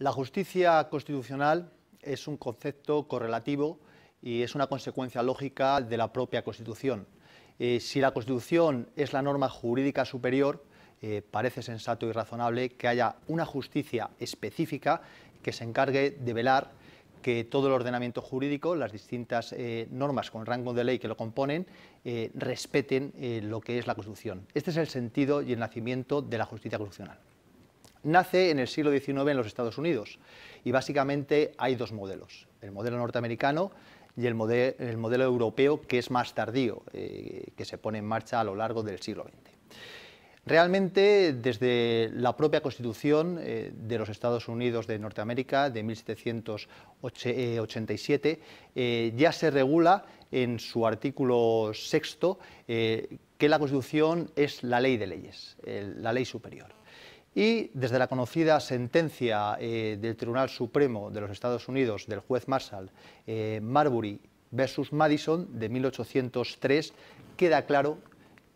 La justicia constitucional es un concepto correlativo y es una consecuencia lógica de la propia Constitución. Eh, si la Constitución es la norma jurídica superior, eh, parece sensato y razonable que haya una justicia específica que se encargue de velar que todo el ordenamiento jurídico, las distintas eh, normas con rango de ley que lo componen, respeten lo que es la Constitución. Este es el sentido y el nacimiento de la justicia constitucional. Nace en el siglo XIX en los Estados Unidos y básicamente hay dos modelos, el modelo norteamericano y el, modelo europeo que es más tardío, eh, que se pone en marcha a lo largo del siglo XX. Realmente, desde la propia Constitución eh, de los Estados Unidos de Norteamérica de 1787, eh, ya se regula en su artículo sexto que la Constitución es la ley de leyes, la ley superior. Y desde la conocida sentencia eh, del Tribunal Supremo de los Estados Unidos del juez Marshall, eh, Marbury versus Madison de 1803, queda claro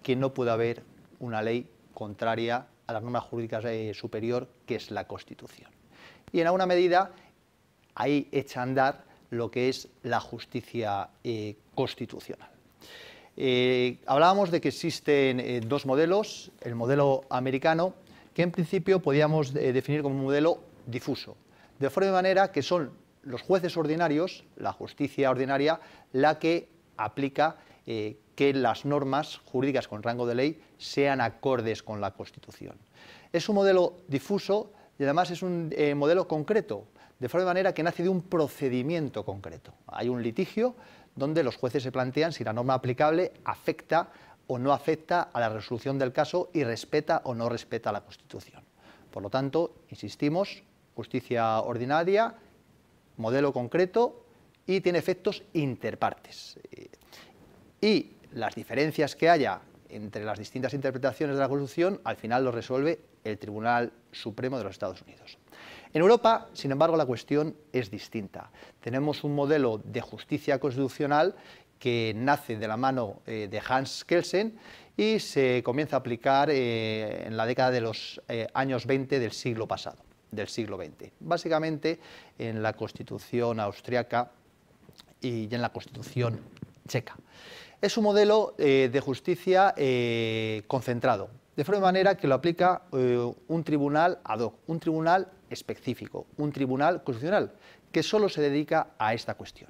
que no puede haber una ley contraria a las normas jurídicas eh, superior que es la Constitución. Y en alguna medida ahí echa a andar lo que es la justicia constitucional. hablábamos de que existen dos modelos, el modelo americano que en principio podíamos eh, definir como un modelo difuso, de forma de manera que son los jueces ordinarios, la justicia ordinaria, la que aplica eh, que las normas jurídicas con rango de ley sean acordes con la Constitución. Es un modelo difuso y además es un eh, modelo concreto, de forma de manera que nace de un procedimiento concreto. Hay un litigio donde los jueces se plantean si la norma aplicable afecta o no afecta a la resolución del caso y respeta o no respeta la Constitución. Por lo tanto, insistimos, justicia ordinaria, modelo concreto y tiene efectos interpartes. Y las diferencias que haya entre las distintas interpretaciones de la Constitución, al final lo resuelve el Tribunal Supremo de los Estados Unidos. En Europa, sin embargo, la cuestión es distinta. Tenemos un modelo de justicia constitucional que nace de la mano eh, de Hans Kelsen y se comienza a aplicar eh, en la década de los eh, años 20 del siglo pasado, del siglo XX. Básicamente en la constitución austriaca y en la constitución checa. Es un modelo de justicia concentrado, de forma de manera que lo aplica un tribunal ad hoc, un tribunal específico, un tribunal constitucional, que solo se dedica a esta cuestión.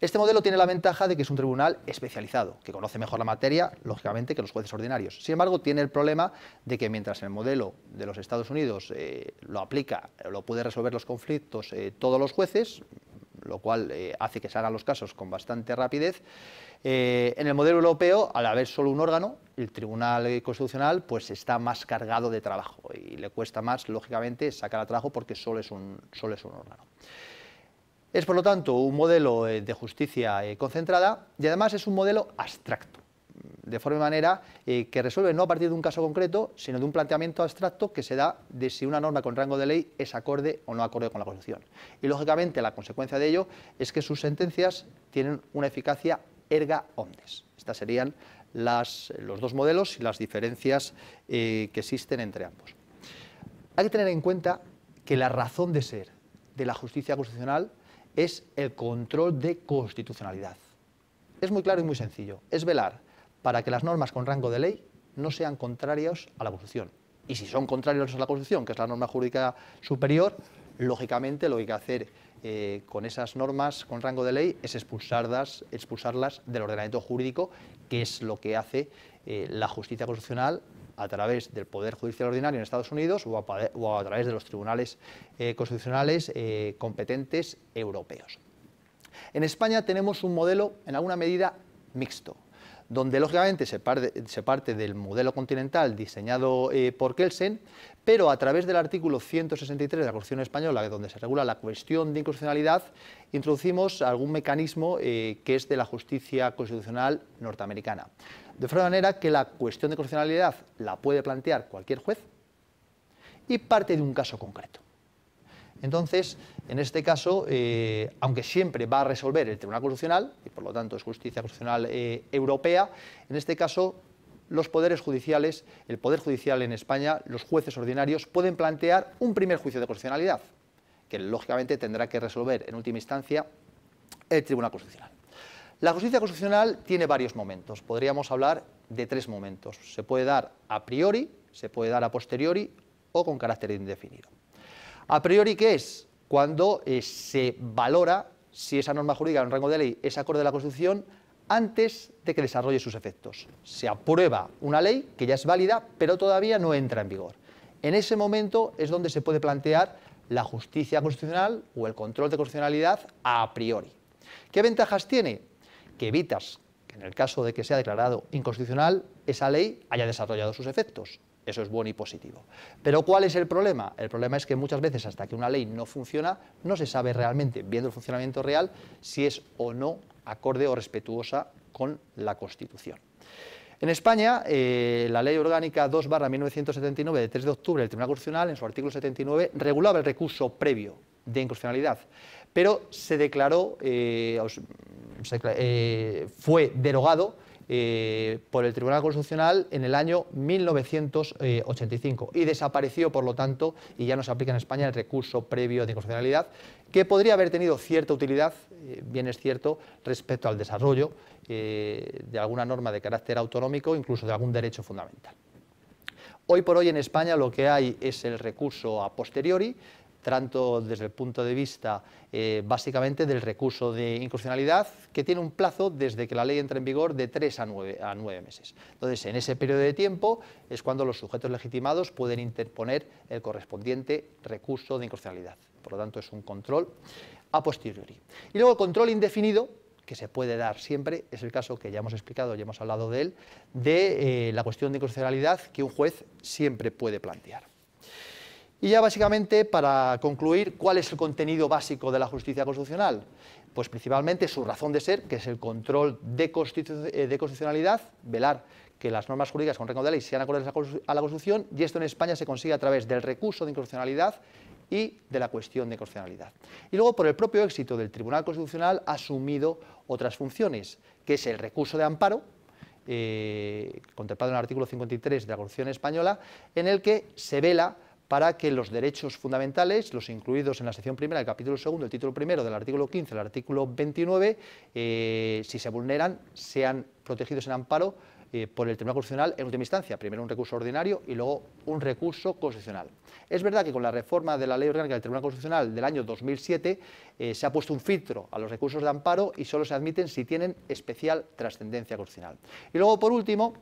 Este modelo tiene la ventaja de que es un tribunal especializado, que conoce mejor la materia, lógicamente, que los jueces ordinarios. Sin embargo, tiene el problema de que mientras en el modelo de los Estados Unidos eh, lo aplica, lo puede resolver los conflictos eh, todos los jueces, lo cual eh, hace que se hagan los casos con bastante rapidez, en el modelo europeo, al haber solo un órgano, el Tribunal Constitucional pues está más cargado de trabajo y le cuesta más, lógicamente, sacar a trabajo porque solo es un, solo es un órgano. Es, por lo tanto, un modelo eh, de justicia eh, concentrada y además es un modelo abstracto, de forma y manera eh, que resuelve no a partir de un caso concreto, sino de un planteamiento abstracto que se da de si una norma con rango de ley es acorde o no acorde con la Constitución. Y, lógicamente, la consecuencia de ello es que sus sentencias tienen una eficacia erga omnes. Estas serían los dos modelos y las diferencias que existen entre ambos. Hay que tener en cuenta que la razón de ser de la justicia constitucional es el control de constitucionalidad. Es muy claro y muy sencillo. Es velar para que las normas con rango de ley no sean contrarias a la Constitución. Y si son contrarios a la Constitución, que es la norma jurídica superior, lógicamente lo que hay que hacer eh, con esas normas con rango de ley es expulsarlas, expulsarlas del ordenamiento jurídico que es lo que hace eh, la justicia constitucional a través del Poder Judicial Ordinario en Estados Unidos o a, través de los tribunales eh, constitucionales eh, competentes europeos. En España tenemos un modelo en alguna medida mixto, donde lógicamente se parte, del modelo continental diseñado eh, por Kelsen, pero a través del artículo 163 de la Constitución Española, donde se regula la cuestión de inconstitucionalidad, introducimos algún mecanismo eh, que es de la justicia constitucional norteamericana. De forma manera que la cuestión de constitucionalidad la puede plantear cualquier juez y parte de un caso concreto. Entonces, en este caso, eh, aunque siempre va a resolver el Tribunal Constitucional, y por lo tanto es justicia constitucional eh, europea, en este caso los poderes judiciales, el Poder Judicial en España, los jueces ordinarios, pueden plantear un primer juicio de constitucionalidad, que lógicamente tendrá que resolver en última instancia el Tribunal Constitucional. La justicia constitucional tiene varios momentos, podríamos hablar de tres momentos. Se puede dar a priori, se puede dar a posteriori o con carácter indefinido. A priori, ¿qué es? Cuando eh, se valora si esa norma jurídica en rango de ley es acorde a la Constitución antes de que desarrolle sus efectos. Se aprueba una ley que ya es válida, pero todavía no entra en vigor. En ese momento es donde se puede plantear la justicia constitucional o el control de constitucionalidad a priori. ¿Qué ventajas tiene? Que evitas que en el caso de que sea declarado inconstitucional, esa ley haya desarrollado sus efectos. Eso es bueno y positivo. Pero ¿cuál es el problema? El problema es que muchas veces hasta que una ley no funciona, no se sabe realmente, viendo el funcionamiento real, si es o no acorde o respetuosa con la Constitución. En España, eh, la Ley Orgánica 2 1979 de 3 de octubre del Tribunal Constitucional, en su artículo 79, regulaba el recurso previo de incursionalidad pero se declaró, eh, se, eh, fue derogado eh, por el Tribunal Constitucional en el año 1985 eh, y desapareció, por lo tanto, y ya no se aplica en España el recurso previo de inconstitucionalidad, que podría haber tenido cierta utilidad, eh, bien es cierto, respecto al desarrollo de alguna norma de carácter autonómico, incluso de algún derecho fundamental. Hoy por hoy en España lo que hay es el recurso a posteriori, tanto desde el punto de vista eh, básicamente del recurso de inconstitucionalidad, que tiene un plazo desde que la ley entra en vigor de tres a nueve meses. Entonces, en ese periodo de tiempo es cuando los sujetos legitimados pueden interponer el correspondiente recurso de incursionalidad. Por lo tanto, es un control a posteriori. Y luego el control indefinido, que se puede dar siempre, es el caso que ya hemos explicado, ya hemos hablado de él, de eh, la cuestión de incursionalidad que un juez siempre puede plantear. Y ya básicamente, para concluir, ¿cuál es el contenido básico de la justicia constitucional? Pues principalmente su razón de ser, que es el control de, eh, constitucionalidad, velar que las normas jurídicas con rango de ley sean acordes a la Constitución, y esto en España se consigue a través del recurso de inconstitucionalidad y de la cuestión de constitucionalidad. Y luego, por el propio éxito del Tribunal Constitucional, ha asumido otras funciones, que es el recurso de amparo, eh, contemplado en el artículo 53 de la Constitución Española, en el que se vela para que los derechos fundamentales, los incluidos en la sección primera del capítulo segundo, el título primero del artículo 15, el artículo 29, eh, si se vulneran, sean protegidos en amparo eh, por el Tribunal Constitucional en última instancia, primero un recurso ordinario y luego un recurso constitucional. Es verdad que con la reforma de la Ley Orgánica del Tribunal Constitucional del año 2007 eh, se ha puesto un filtro a los recursos de amparo y solo se admiten si tienen especial trascendencia constitucional. Y luego, por último,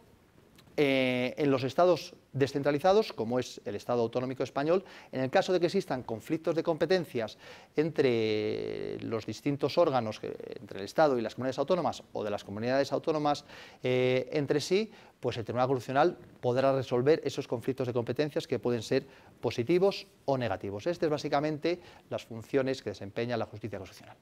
eh, en los estados descentralizados, como es el Estado Autonómico Español, en el caso de que existan conflictos de competencias entre los distintos órganos, entre el Estado y las comunidades autónomas o de las comunidades autónomas eh, entre sí, pues el Tribunal Constitucional podrá resolver esos conflictos de competencias que pueden ser positivos o negativos. Estas son básicamente las funciones que desempeña la justicia constitucional.